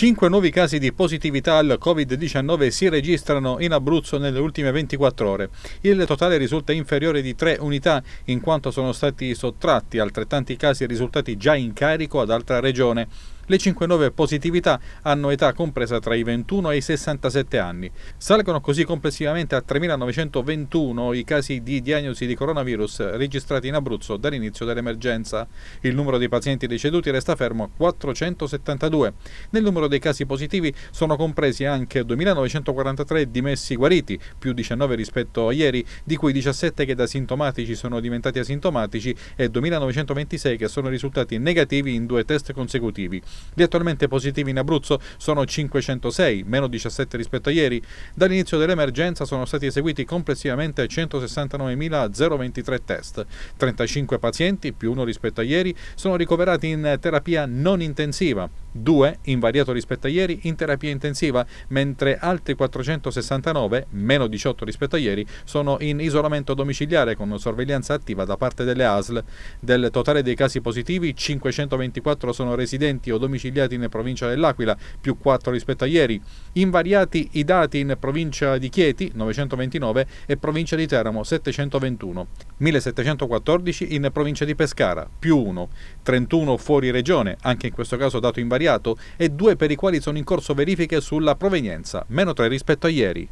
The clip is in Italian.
Cinque nuovi casi di positività al Covid-19 si registrano in Abruzzo nelle ultime 24 ore. Il totale risulta inferiore di 3 unità, in quanto sono stati sottratti altrettanti casi risultati già in carico ad altra regione. Le 5 nuove positività hanno età compresa tra i 21 e i 67 anni. Salgono così complessivamente a 3.921 i casi di diagnosi di coronavirus registrati in Abruzzo dall'inizio dell'emergenza. Il numero dei pazienti deceduti resta fermo a 472. Nel numero dei casi positivi sono compresi anche 2.943 dimessi guariti, più 19 rispetto a ieri, di cui 17 che da sintomatici sono diventati asintomatici e 2.926 che sono risultati negativi in due test consecutivi. Gli attualmente positivi in Abruzzo sono 506, meno 17 rispetto a ieri. Dall'inizio dell'emergenza sono stati eseguiti complessivamente 169.023 test. 35 pazienti, più uno rispetto a ieri, sono ricoverati in terapia non intensiva. 2 invariato rispetto a ieri in terapia intensiva, mentre altri 469, meno 18 rispetto a ieri, sono in isolamento domiciliare con sorveglianza attiva da parte delle ASL. Del totale dei casi positivi, 524 sono residenti o domiciliati in provincia dell'Aquila, più 4 rispetto a ieri. Invariati i dati in provincia di Chieti, 929, e provincia di Teramo, 721. 1714 in provincia di Pescara, più 1, 31 fuori regione, anche in questo caso dato invariato, e 2 per i quali sono in corso verifiche sulla provenienza, meno 3 rispetto a ieri.